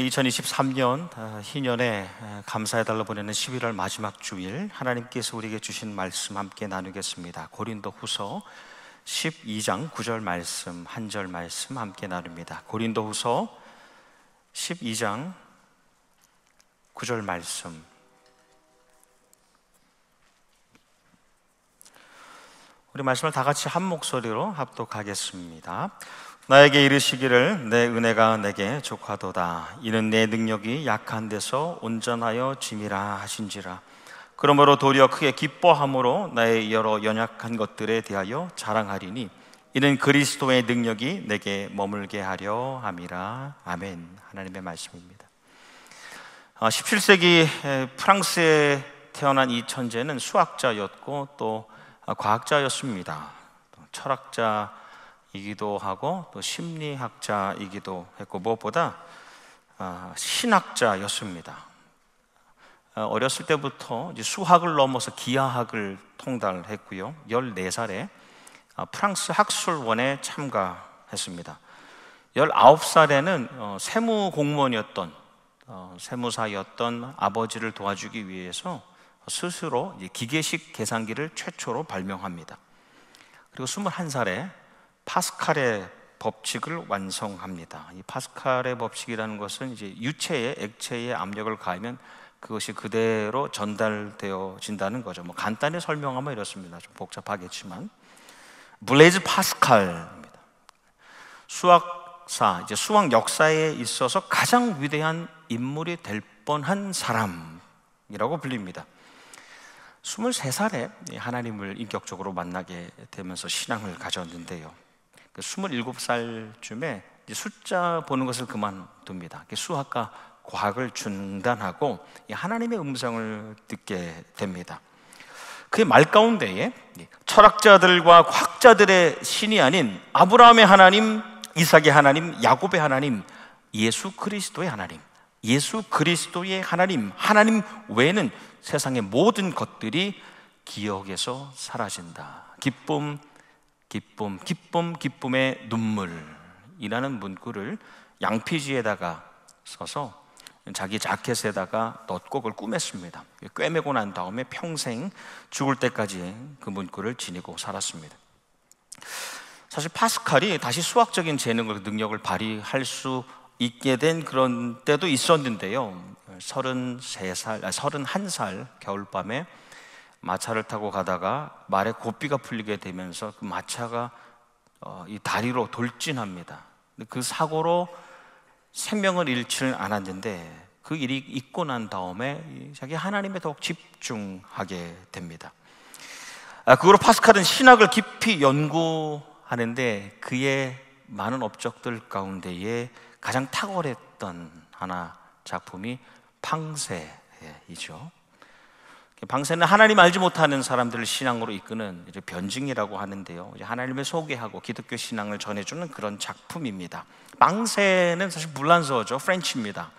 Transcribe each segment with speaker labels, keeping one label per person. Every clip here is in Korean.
Speaker 1: 우리 2023년 아, 희년에 아, 감사의달라 보내는 11월 마지막 주일 하나님께서 우리에게 주신 말씀 함께 나누겠습니다. 고린도 후서 12장 9절 말씀, 한 절 말씀 함께 나눕니다. 고린도 후서 12장 9절 말씀. 우리 말씀을 다 같이 한 목소리로 합독하겠습니다. 나에게 이르시기를 내 은혜가 내게 족하도다 이는 내 능력이 약한 데서 온전하여 짐이라 하신지라 그러므로 도리어 크게 기뻐함으로 나의 여러 연약한 것들에 대하여 자랑하리니 이는 그리스도의 능력이 내게 머물게 하려 함이라 아멘 하나님의 말씀입니다 17세기 아, 프랑스에 태어난 이 천재는 수학자였고 또 아, 과학자였습니다 철학자 이기도 하고 또 심리학자이기도 했고 무엇보다 아, 신학자였습니다. 어, 어렸을 때부터 수학을 넘어서 기하학을 통달했고요. 14살에 아, 프랑스 학술원에 참가했습니다. 19살에는 어, 세무 공무원이었던 어, 세무사였던 아버지를 도와주기 위해서 스스로 기계식 계산기를 최초로 발명합니다. 그리고 21살에 파스칼의 법칙을 완성합니다. 이 파스칼의 법칙이라는 것은 이제 유체에 액체에 압력을 가하면 그것이 그대로 전달되어진다는 거죠. 뭐 간단히 설명하면 이렇습니다. 좀 복잡하겠지만 블레이즈 파스칼입니다. 수학사 이제 수학 역사에 있어서 가장 위대한 인물이 될 뻔한 사람이라고 불립니다. 23살에 하나님을 인격적으로 만나게 되면서 신앙을 가졌는데요. 27살쯤에 그 숫자 보는 것을 그만둡니다. 수학과 과학을 중단하고 하나님의 음성을 듣게 됩니다. 그의 말 가운데에 철학자들과 과학자들의 신이 아닌 아브라함의 하나님, 이삭의 하나님, 야곱의 하나님, 예수 그리스도의 하나님, 예수 그리스도의 하나님, 하나님 외에는 세상의 모든 것들이 기억에서 사라진다. 기쁨, 기쁨, 기쁨, 기쁨의 눈물이라는 문구를 양피지에다가 써서 자기 자켓에다가 넣고 그걸 꿰맸습니다. 꿰매고 난 다음에 평생 죽을 때까지 그 문구를 지니고 살았습니다. 사실 파스칼이 다시 수학적인 재능을 능력을 발휘할 수 있게 된 그런 때도 있었는데요. 33살, 31살 겨울밤에 마차를 타고 가다가 말에 고삐가 풀리게 되면서 그 마차가 어, 이 다리로 돌진합니다. 그 사고로 생명을 잃지는 않았는데 그 일이 있고 난 다음에 자기 하나님에 더욱 집중하게 됩니다. 아, 그거로 파스칼은 신학을 깊이 연구하는데 그의 많은 업적들 가운데에 가장 탁월했던 하나 작품이 팡세이죠. 방세는 하나님 알지 못하는 사람들을 신앙으로 이끄는 변증이라고 하는데요. 하나님을 소개하고 기독교 신앙을 전해주는 그런 작품입니다. 방세는 사실 물란서죠. 프렌치입니다.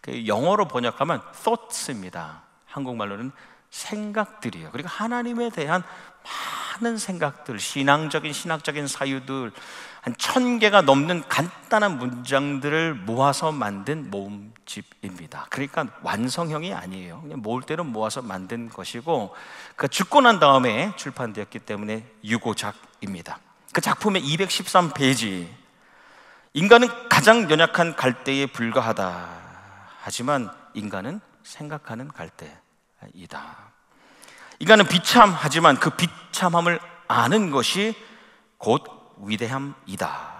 Speaker 1: 그 영어로 번역하면 thoughts입니다. 한국말로는 생각들이에요. 그리고 그러니까 하나님에 대한 많은 생각들, 신앙적인, 신학적인 사유들, 한천 개가 넘는 간단한 문장들을 모아서 만든 모음집입니다. 그러니까 완성형이 아니에요. 그냥 모을 대로 모아서 만든 것이고, 그 죽고 난 다음에 출판되었기 때문에 유고작입니다. 그 작품의 213페이지. 인간은 가장 연약한 갈대에 불과하다. 하지만 인간은 생각하는 갈대이다. 인간은 비참하지만 그 비참함을 아는 것이 곧 위대함이다.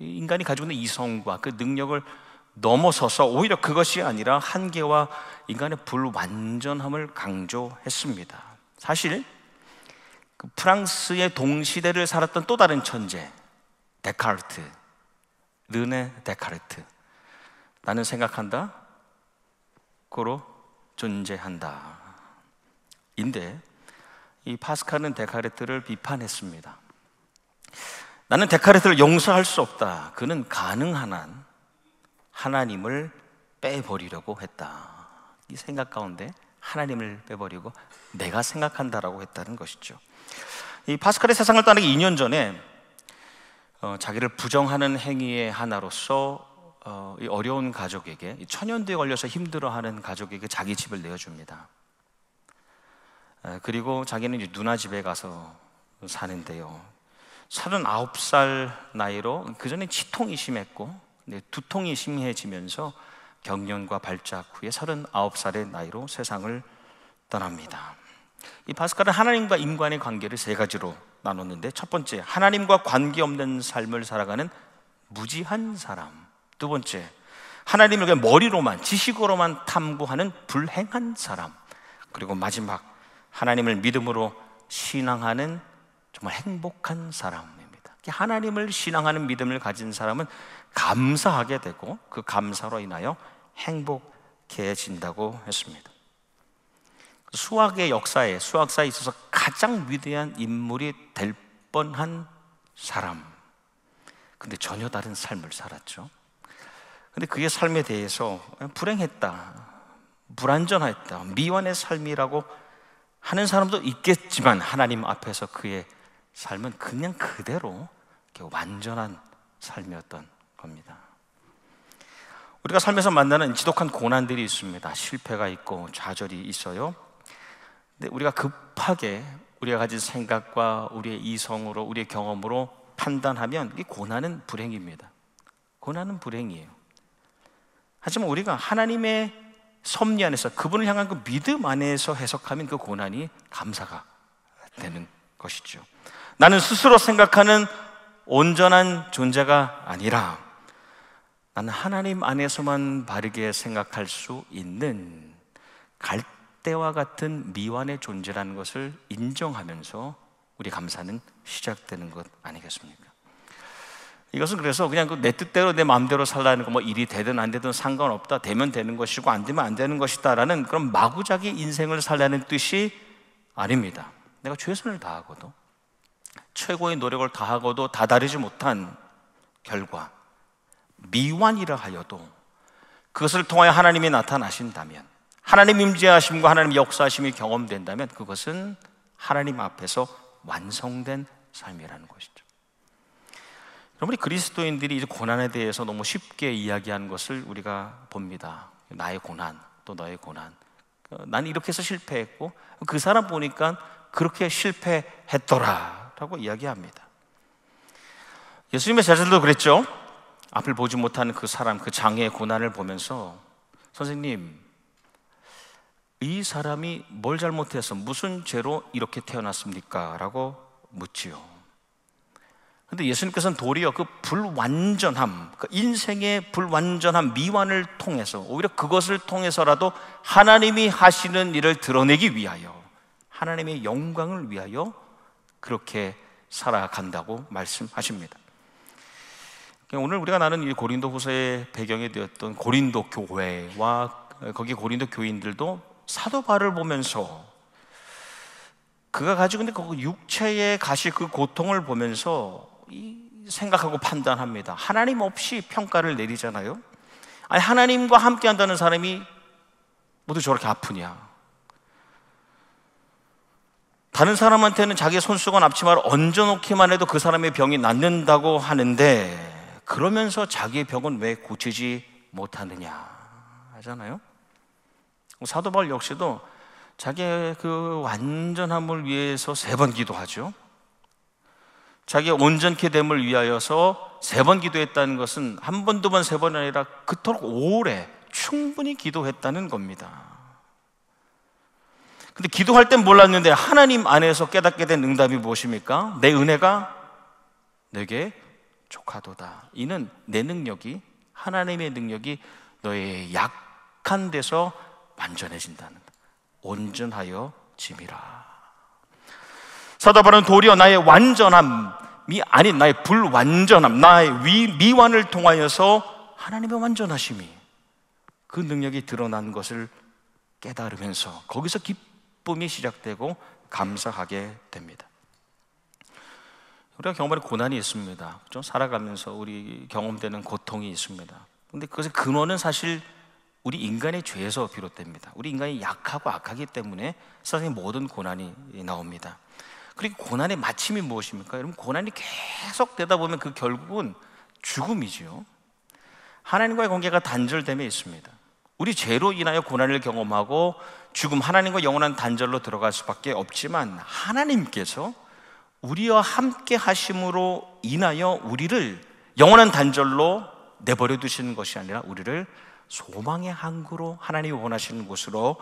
Speaker 1: 인간이 가지고 있는 이성과 그 능력을 넘어서서 오히려 그것이 아니라 한계와 인간의 불완전함을 강조했습니다. 사실 그 프랑스의 동시대를 살았던 또 다른 천재 데카르트, 르네 데카르트. 나는 생각한다. 고로 존재한다. 인데 이 파스칼은 데카르트를 비판했습니다. 나는 데카르트를 용서할 수 없다. 그는 가능한 한 하나님을 빼버리려고 했다. 이 생각 가운데 하나님을 빼버리고 내가 생각한다라고 했다는 것이죠. 이 파스칼의 세상을 떠나기 2년 전에 어, 자기를 부정하는 행위의 하나로서 어, 이 어려운 가족에게 이 천연두에 걸려서 힘들어하는 가족에게 자기 집을 내어줍니다. 에, 그리고 자기는 누나 집에 가서 사는데요. 39살 나이로 그전에 치통이 심했고 두통이 심해지면서 경련과 발작 후에 39살의 나이로 세상을 떠납니다. 이 파스칼은 하나님과 인간의 관계를 세 가지로 나눴는데 첫 번째, 하나님과 관계없는 삶을 살아가는 무지한 사람. 두 번째, 하나님을 그냥 머리로만, 지식으로만 탐구하는 불행한 사람. 그리고 마지막, 하나님을 믿음으로 신앙하는 정말 행복한 사람입니다. 하나님을 신앙하는 믿음을 가진 사람은 감사하게 되고 그 감사로 인하여 행복해진다고 했습니다. 수학의 역사에 수학사에 있어서 가장 위대한 인물이 될 뻔한 사람. 근데 전혀 다른 삶을 살았죠. 근데 그의 삶에 대해서 불행했다. 불완전했다. 미완의 삶이라고 하는 사람도 있겠지만 하나님 앞에서 그의 삶은 그냥 그대로 완전한 삶이었던 겁니다. 우리가 삶에서 만나는 지독한 고난들이 있습니다. 실패가 있고 좌절이 있어요. 근데 우리가 급하게 우리가 가진 생각과 우리의 이성으로 우리의 경험으로 판단하면 이 고난은 불행입니다. 고난은 불행이에요. 하지만 우리가 하나님의 섭리 안에서 그분을 향한 그 믿음 안에서 해석하면 그 고난이 감사가 되는 것이죠. 나는 스스로 생각하는 온전한 존재가 아니라 나는 하나님 안에서만 바르게 생각할 수 있는 갈대와 같은 미완의 존재라는 것을 인정하면서 우리 감사는 시작되는 것 아니겠습니까? 이것은 그래서 그냥 그 내 뜻대로 내 마음대로 살라는 거 뭐 일이 되든 안 되든 상관없다 되면 되는 것이고 안 되면 안 되는 것이다라는 그런 마구자기 인생을 살라는 뜻이 아닙니다. 내가 최선을 다하고도 최고의 노력을 다하고도 다다르지 못한 결과, 미완이라 하여도 그것을 통하여 하나님이 나타나신다면, 하나님 임재하심과 하나님 역사하심이 경험된다면 그것은 하나님 앞에서 완성된 삶이라는 것이죠. 여러분이 그리스도인들이 이제 고난에 대해서 너무 쉽게 이야기한 것을 우리가 봅니다. 나의 고난, 또 너의 고난. 난 이렇게 해서 실패했고, 그 사람 보니까 그렇게 실패했더라. 라고 이야기합니다. 예수님의 제자들도 그랬죠. 앞을 보지 못하그 사람, 그 장애의 고난을 보면서 선생님, 이 사람이 뭘 잘못해서 무슨 죄로 이렇게 태어났습니까? 라고 묻지요. 근데 예수님께서는 도리어 그 불완전함, 그 인생의 불완전함, 미완을 통해서, 오히려 그것을 통해서라도 하나님이 하시는 일을 드러내기 위하여, 하나님의 영광을 위하여 그렇게 살아간다고 말씀하십니다. 오늘 우리가 나는 이 고린도 후서의 배경이 되었던 고린도 교회와 거기 고린도 교인들도 사도 바를 보면서 그가 가지고 있는 그 육체의 가시 그 고통을 보면서 생각하고 판단합니다. 하나님 없이 평가를 내리잖아요. 아니 하나님과 함께 한다는 사람이 모두 저렇게 아프냐? 다른 사람한테는 자기 손수건 앞치마를 얹어놓기만 해도 그 사람의 병이 낫는다고 하는데 그러면서 자기의 병은 왜 고치지 못하느냐 하잖아요. 사도 바울 역시도 자기의 그 완전함을 위해서 세 번 기도하죠. 자기의 온전케 됨을 위하여서 세 번 기도했다는 것은 한 번, 두 번, 세 번이 아니라 그토록 오래 충분히 기도했다는 겁니다. 근데 기도할 땐 몰랐는데 하나님 안에서 깨닫게 된 응답이 무엇입니까? 내 은혜가 내게 족하도다. 이는 내 능력이 하나님의 능력이 너의 약한 데서 완전해진다는 온전하여 짐이라. 사도바는 도리어 나의 완전함이 아닌 나의 불완전함, 나의 위, 미완을 통하여서 하나님의 완전하심이 그 능력이 드러난 것을 깨달으면서 거기서 기뻐 기쁨이 시작되고 감사하게 됩니다. 우리가 경험하 고난이 있습니다. 그 살아가면서 우리 경험되는 고통이 있습니다. 근데 그것의 근원은 사실 우리 인간의 죄에서 비롯됩니다. 우리 인간이 약하고 악하기 때문에 세상의 모든 고난이 나옵니다. 그리고 고난의 마침이 무엇입니까? 여러분, 고난이 계속 되다 보면 그 결국은 죽음이지요. 하나님과의 관계가 단절됨에 있습니다. 우리 죄로 인하여 고난을 경험하고 죽음 하나님과 영원한 단절로 들어갈 수밖에 없지만 하나님께서 우리와 함께 하심으로 인하여 우리를 영원한 단절로 내버려 두시는 것이 아니라 우리를 소망의 항구로 하나님이 원하시는 곳으로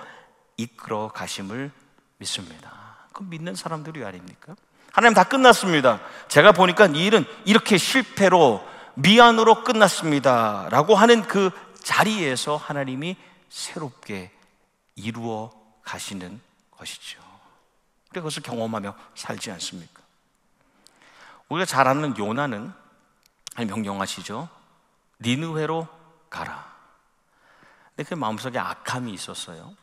Speaker 1: 이끌어 가심을 믿습니다. 그 믿는 사람들이 아닙니까? 하나님 다 끝났습니다. 제가 보니까 이 일은 이렇게 실패로 미안으로 끝났습니다. 라고 하는 그 자리에서 하나님이 새롭게 이루어 가시는 것이죠. 그것을 경험하며 살지 않습니까? 우리가 잘 아는 요나는 명령하시죠. 니느웨로 가라. 근데 그 마음속에 악함이 있었어요.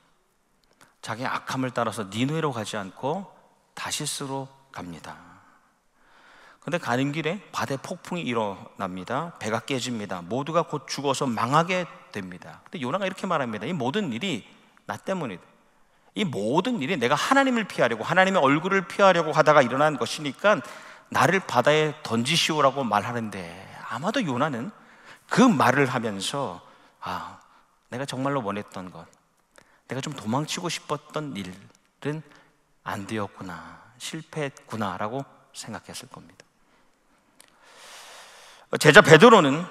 Speaker 1: 자기 악함을 따라서 니느웨로 가지 않고 다시스로 갑니다. 근데 가는 길에 바다 에 폭풍이 일어납니다. 배가 깨집니다. 모두가 곧 죽어서 망하게 됩니다. 근데 요나가 이렇게 말합니다. 이 모든 일이 나 때문이다. 이 모든 일이 내가 하나님을 피하려고 하나님의 얼굴을 피하려고 하다가 일어난 것이니까 나를 바다에 던지시오라고 말하는데 아마도 요나는 그 말을 하면서 아, 내가 정말로 원했던 것, 내가 좀 도망치고 싶었던 일은 안 되었구나, 실패했구나라고 생각했을 겁니다. 제자 베드로는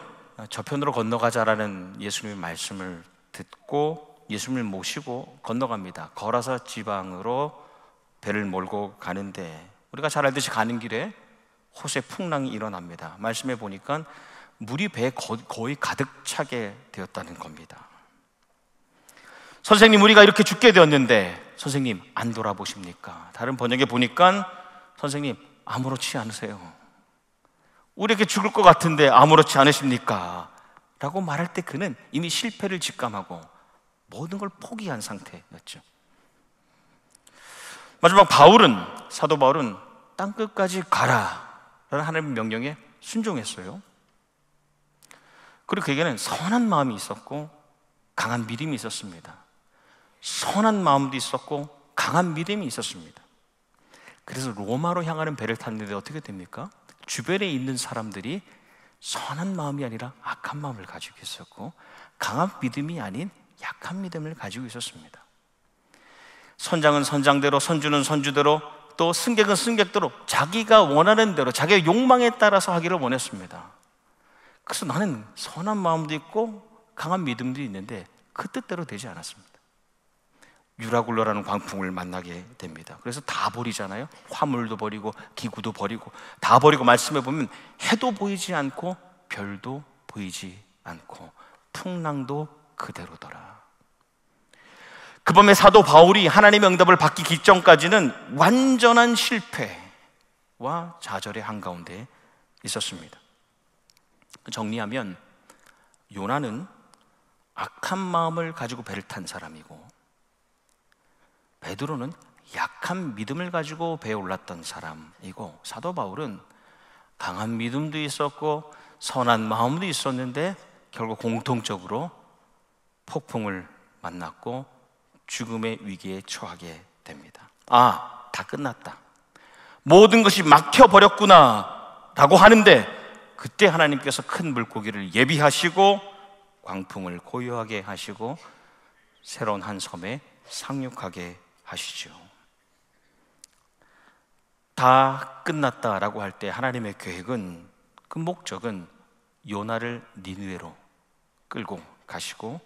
Speaker 1: 저편으로 건너가자라는 예수님의 말씀을 듣고 예수님을 모시고 건너갑니다. 걸어서 지방으로 배를 몰고 가는데 우리가 잘 알듯이 가는 길에 호세 풍랑이 일어납니다. 말씀해 보니까 물이 배에 거의 가득 차게 되었다는 겁니다. 선생님, 우리가 이렇게 죽게 되었는데, 선생님, 안 돌아보십니까? 다른 번역에 보니까, 선생님, 아무렇지 않으세요. 우리에게 죽을 것 같은데 아무렇지 않으십니까? 라고 말할 때 그는 이미 실패를 직감하고 모든 걸 포기한 상태였죠. 마지막 바울은 사도 바울은 땅 끝까지 가라라는 하나님의 명령에 순종했어요. 그리고 그에게는 선한 마음이 있었고 강한 믿음이 있었습니다. 선한 마음도 있었고 강한 믿음이 있었습니다. 그래서 로마로 향하는 배를 탔는데 어떻게 됩니까? 주변에 있는 사람들이 선한 마음이 아니라 악한 마음을 가지고 있었고 강한 믿음이 아닌 약한 믿음을 가지고 있었습니다. 선장은 선장대로, 선주는 선주대로, 또 승객은 승객대로 자기가 원하는 대로, 자기의 욕망에 따라서 하기를 원했습니다. 그래서 나는 선한 마음도 있고 강한 믿음도 있는데 그 뜻대로 되지 않았습니다. 유라굴러라는 광풍을 만나게 됩니다. 그래서 다 버리잖아요. 화물도 버리고 기구도 버리고 다 버리고 말씀해 보면 해도 보이지 않고 별도 보이지 않고 풍랑도 그대로더라. 그 밤에 사도 바울이 하나님의 응답을 받기 직전까지는 완전한 실패와 좌절의 한가운데 있었습니다. 정리하면 요나는 악한 마음을 가지고 배를 탄 사람이고 베드로는 약한 믿음을 가지고 배에 올랐던 사람이고 사도 바울은 강한 믿음도 있었고 선한 마음도 있었는데 결국 공통적으로 폭풍을 만났고 죽음의 위기에 처하게 됩니다. 아, 다 끝났다. 모든 것이 막혀버렸구나. 라고 하는데 그때 하나님께서 큰 물고기를 예비하시고 광풍을 고요하게 하시고 새로운 한 섬에 상륙하게 하시죠. 다 끝났다라고 할 때 하나님의 계획은 그 목적은 요나를 니누에로 끌고 가시고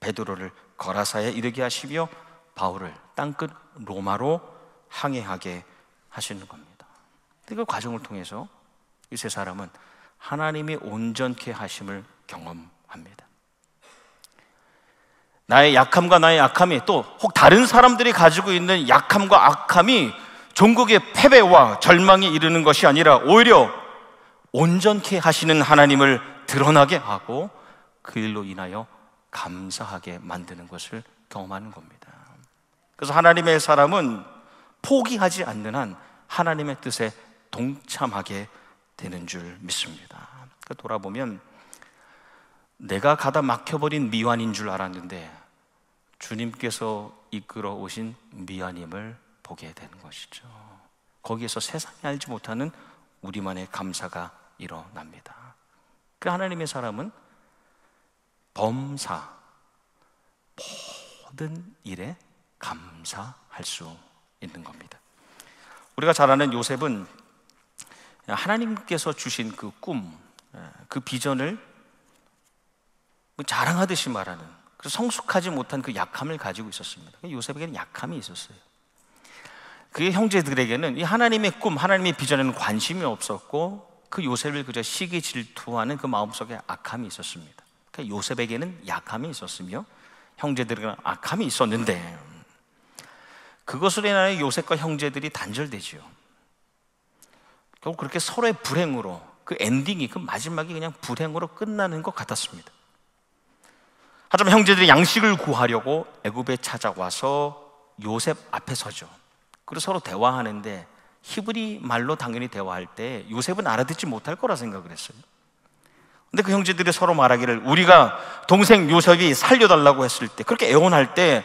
Speaker 1: 베드로를 거라사에 이르게 하시며 바울을 땅끝 로마로 항해하게 하시는 겁니다. 그 과정을 통해서 이 세 사람은 하나님이 온전케 하심을 경험합니다. 나의 약함과 나의 악함이 또 혹 다른 사람들이 가지고 있는 약함과 악함이 종국의 패배와 절망에 이르는 것이 아니라 오히려 온전케 하시는 하나님을 드러나게 하고 그 일로 인하여 감사하게 만드는 것을 경험하는 겁니다. 그래서 하나님의 사람은 포기하지 않는 한 하나님의 뜻에 동참하게 되는 줄 믿습니다. 그러니까 돌아보면 내가 가다 막혀버린 미완인 줄 알았는데 주님께서 이끌어 오신 미완임을 보게 되는 것이죠. 거기에서 세상이 알지 못하는 우리만의 감사가 일어납니다. 그 하나님의 사람은 범사 모든 일에 감사할 수 있는 겁니다. 우리가 잘 아는 요셉은 하나님께서 주신 그 꿈, 그 비전을 자랑하듯이 말하는 그래서 성숙하지 못한 그 약함을 가지고 있었습니다. 요셉에게는 약함이 있었어요. 그의 형제들에게는 이 하나님의 꿈, 하나님의 비전에는 관심이 없었고 그 요셉을 그저 시기 질투하는 그 마음속에 악함이 있었습니다. 그러니까 요셉에게는 약함이 있었으며 형제들에게는 악함이 있었는데 그것으로 인하여 요셉과 형제들이 단절되지요. 결국 그렇게 서로의 불행으로 그 엔딩이 그 마지막이 그냥 불행으로 끝나는 것 같았습니다. 하자면 형제들이 양식을 구하려고 애굽에 찾아와서 요셉 앞에 서죠. 그리고 서로 대화하는데 히브리 말로 당연히 대화할 때 요셉은 알아듣지 못할 거라 생각을 했어요. 근데 그 형제들이 서로 말하기를 우리가 동생 요셉이 살려달라고 했을 때 그렇게 애원할 때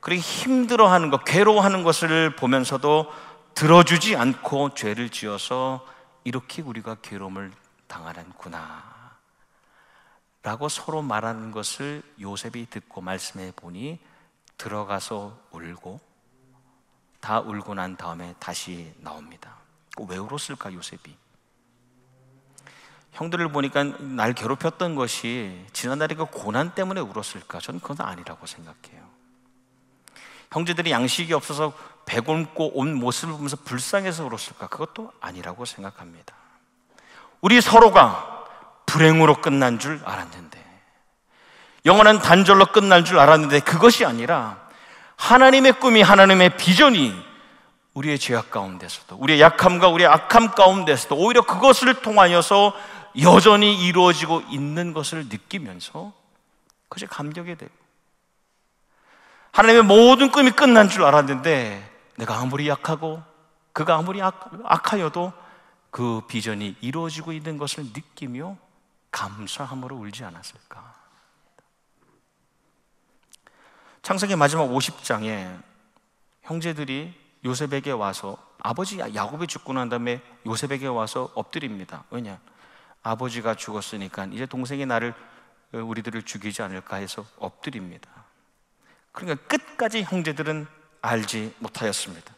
Speaker 1: 그렇게 힘들어하는 것, 괴로워하는 것을 보면서도 들어주지 않고 죄를 지어서 이렇게 우리가 괴로움을 당하는구나 라고 서로 말하는 것을 요셉이 듣고 말씀해 보니 들어가서 울고 다 울고 난 다음에 다시 나옵니다. 왜 울었을까 요셉이? 형들을 보니까 날 괴롭혔던 것이 지난날의 그 고난 때문에 울었을까? 저는 그건 아니라고 생각해요. 형제들이 양식이 없어서 배굶고 온 모습을 보면서 불쌍해서 울었을까? 그것도 아니라고 생각합니다. 우리 서로가 불행으로 끝난 줄 알았는데, 영원한 단절로 끝날줄 알았는데, 그것이 아니라 하나님의 꿈이, 하나님의 비전이 우리의 죄악 가운데서도, 우리의 약함과 우리의 악함 가운데서도 오히려 그것을 통하여서 여전히 이루어지고 있는 것을 느끼면서 그것이 감격이 되고, 하나님의 모든 꿈이 끝난 줄 알았는데, 내가 아무리 약하고, 그가 아무리 악, 악하여도 그 비전이 이루어지고 있는 것을 느끼며 감사함으로 울지 않았을까? 창세기 마지막 50장에 형제들이 요셉에게 와서 아버지 야곱이 죽고 난 다음에 요셉에게 와서 엎드립니다. 왜냐? 아버지가 죽었으니까 이제 동생이 나를 어, 우리들을 죽이지 않을까 해서 엎드립니다. 그러니까 끝까지 형제들은 알지 못하였습니다.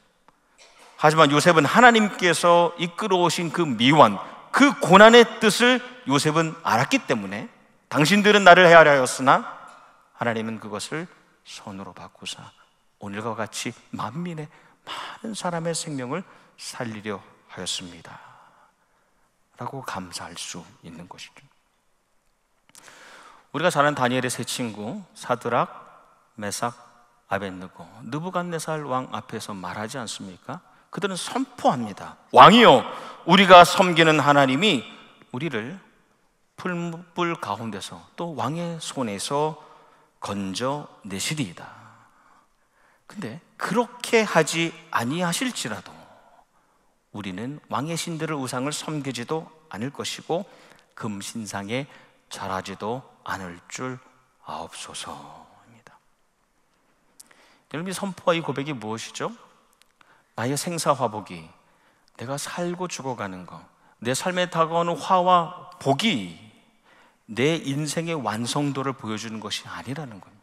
Speaker 1: 하지만 요셉은 하나님께서 이끌어 오신 그 미완, 그 고난의 뜻을 요셉은 알았기 때문에 당신들은 나를 해하려 하였으나 하나님은 그것을 손으로 바꾸사 오늘과 같이 만민의 많은 사람의 생명을 살리려 하였습니다. 라고 감사할 수 있는 것이죠. 우리가 잘 아는 다니엘의 세 친구 사드락, 메삭, 아벤느고 느부갓네살 왕 앞에서 말하지 않습니까? 그들은 선포합니다. 왕이요, 우리가 섬기는 하나님이 우리를 풀물 가운데서 또 왕의 손에서 건져 내시리이다. 근데 그렇게 하지 아니하실지라도 우리는 왕의 신들을 우상을 섬기지도 않을 것이고 금신상에 절하지도 않을 줄 아옵소서입니다. 여러분 이 선포와 고백이 무엇이죠? 나의 생사화복이 내가 살고 죽어가는 것, 내 삶에 다가오는 화와 복이 내 인생의 완성도를 보여주는 것이 아니라는 겁니다.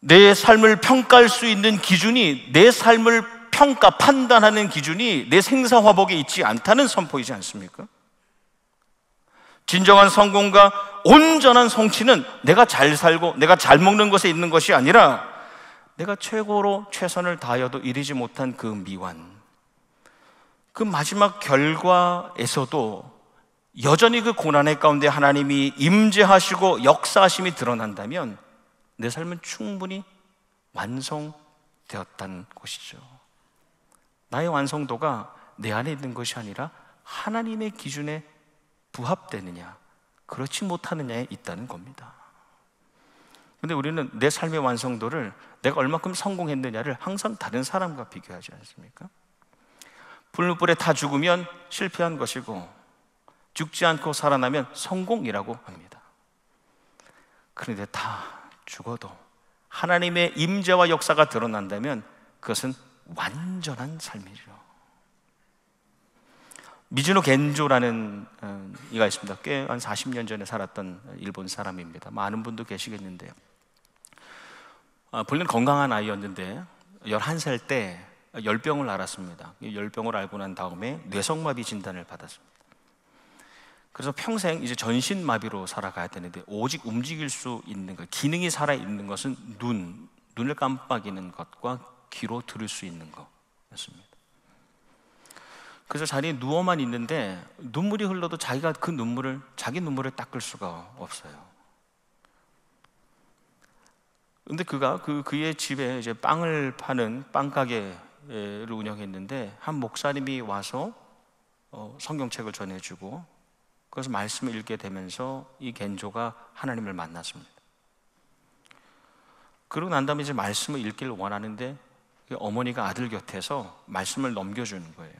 Speaker 1: 내 삶을 평가할 수 있는 기준이 내 삶을 평가, 판단하는 기준이 내 생사화복에 있지 않다는 선포이지 않습니까? 진정한 성공과 온전한 성취는 내가 잘 살고 내가 잘 먹는 것에 있는 것이 아니라 내가 최고로 최선을 다하여도 이르지 못한 그 미완. 그 마지막 결과에서도 여전히 그 고난의 가운데 하나님이 임재하시고 역사하심이 드러난다면 내 삶은 충분히 완성되었다는 것이죠. 나의 완성도가 내 안에 있는 것이 아니라 하나님의 기준에 부합되느냐, 그렇지 못하느냐에 있다는 겁니다. 근데 우리는 내 삶의 완성도를 내가 얼만큼 성공했느냐를 항상 다른 사람과 비교하지 않습니까? 불루불에 다 죽으면 실패한 것이고 죽지 않고 살아나면 성공이라고 합니다. 그런데 다 죽어도 하나님의 임재와 역사가 드러난다면 그것은 완전한 삶이죠. 미즈노 겐조라는 어, 이가 있습니다. 꽤 한 40년 전에 살았던 일본 사람입니다. 많은 분도 계시겠는데요. 아, 본래는 건강한 아이였는데 11살 때 열병을 앓았습니다. 열병을 앓고 난 다음에 뇌성마비 진단을 받았습니다. 그래서 평생 이제 전신마비로 살아가야 되는데 오직 움직일 수 있는 것, 기능이 살아 있는 것은 눈, 눈을 깜빡이는 것과 귀로 들을 수 있는 것였습니다. 그래서 자리에 누워만 있는데 눈물이 흘러도 자기가 그 눈물을 자기 눈물을 닦을 수가 없어요. 근데 그가 그 그의 집에 이제 빵을 파는 빵 가게를 운영했는데 한 목사님이 와서 어, 성경책을 전해주고 그래서 말씀을 읽게 되면서 이 겐조가 하나님을 만났습니다. 그러고 난 다음에 이제 말씀을 읽기를 원하는데 어머니가 아들 곁에서 말씀을 넘겨주는 거예요.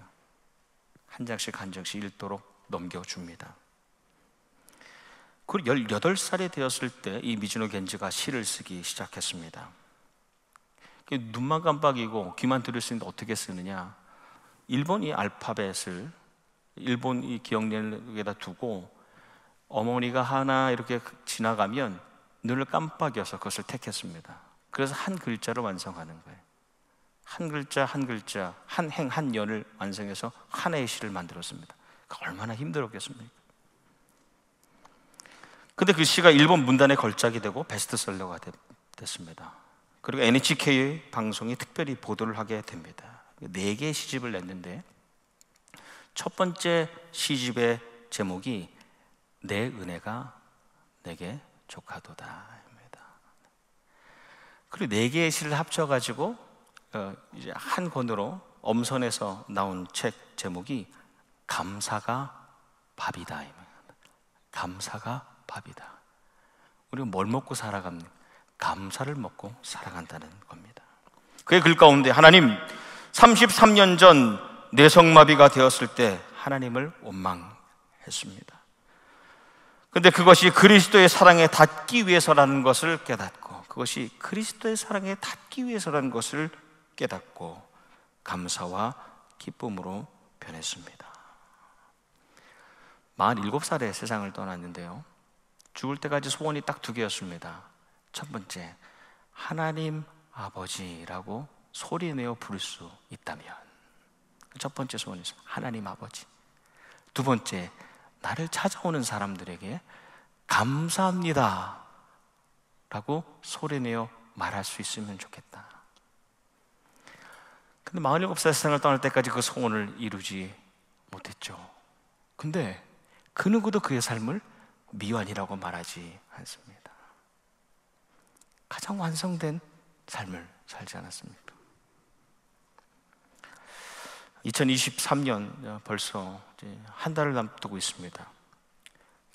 Speaker 1: 한 장씩 한 장씩 읽도록 넘겨줍니다. 그리고 18살이 되었을 때 이 미즈노 겐지가 시를 쓰기 시작했습니다. 눈만 깜빡이고 귀만 들을 수 있는데 어떻게 쓰느냐? 일본 이 알파벳을 일본 이 기억력에다 두고 어머니가 하나 이렇게 지나가면 눈을 깜빡여서 그것을 택했습니다. 그래서 한 글자로 완성하는 거예요. 한 글자 한 글자 한 행한 연을 완성해서 한 해의 시를 만들었습니다. 얼마나 힘들었겠습니까? 근데 그 시가 일본 문단에 걸작이 되고 베스트셀러가 됐, 됐습니다. 그리고 NHK의 방송이 특별히 보도를 하게 됩니다. 네 개의 시집을 냈는데 첫 번째 시집의 제목이 내 은혜가 내게 조카도다입니다. 그리고 네 개의 시를 합쳐가지고 어, 이제 한 권으로 엄선해서 나온 책 제목이 감사가 밥이다. 감사가 밥이다. 우리가 뭘 먹고 살아갑니까? 감사를 먹고 살아간다는 겁니다. 그의 글 가운데 하나님 33년 전 뇌성마비가 되었을 때 하나님을 원망했습니다. 근데 그것이 그리스도의 사랑에 닿기 위해서라는 것을 깨닫고 그것이 그리스도의 사랑에 닿기 위해서라는 것을 깨닫고 감사와 기쁨으로 변했습니다. 47살에 세상을 떠났는데요. 죽을 때까지 소원이 딱 두 개였습니다. 첫 번째, 하나님 아버지라고 소리내어 부를 수 있다면. 첫 번째 소원이 하나님 아버지. 두 번째, 나를 찾아오는 사람들에게 감사합니다. 라고 소리내어 말할 수 있으면 좋겠다. 근데 47살 세상을 떠날 때까지 그 소원을 이루지 못했죠. 근데 그 누구도 그의 삶을 미완이라고 말하지 않습니다. 가장 완성된 삶을 살지 않았습니까? 2023년 어, 벌써 한 달을 남두고 있습니다.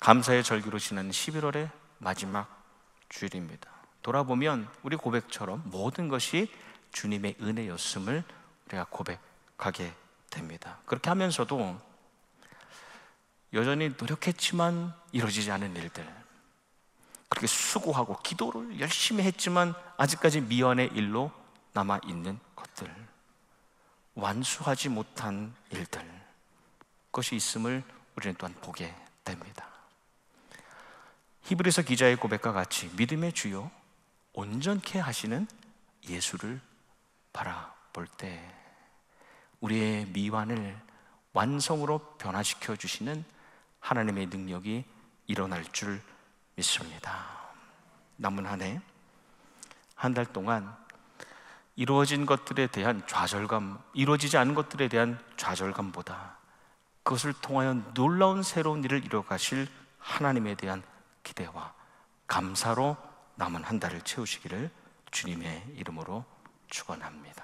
Speaker 1: 감사의 절기로 지난 11월의 마지막 주일입니다. 돌아보면 우리 고백처럼 모든 것이 주님의 은혜였음을 우리가 고백하게 됩니다. 그렇게 하면서도 여전히 노력했지만 이루어지지 않은 일들, 그렇게 수고하고 기도를 열심히 했지만 아직까지 미완의 일로 남아 있는 것들. 완수하지 못한 일들 것이 있음을 우리는 또한 보게 됩니다. 히브리서 기자의 고백과 같이 믿음의 주요 온전케 하시는 예수를 바라볼 때 우리의 미완을 완성으로 변화시켜 주시는 하나님의 능력이 일어날 줄 믿습니다. 남은 한 해 한 달 동안 이루어진 것들에 대한 좌절감, 이루어지지 않은 것들에 대한 좌절감보다 그것을 통하여 놀라운 새로운 일을 이뤄가실 하나님에 대한 기대와 감사로 남은 한 달을 채우시기를 주님의 이름으로 축원합니다.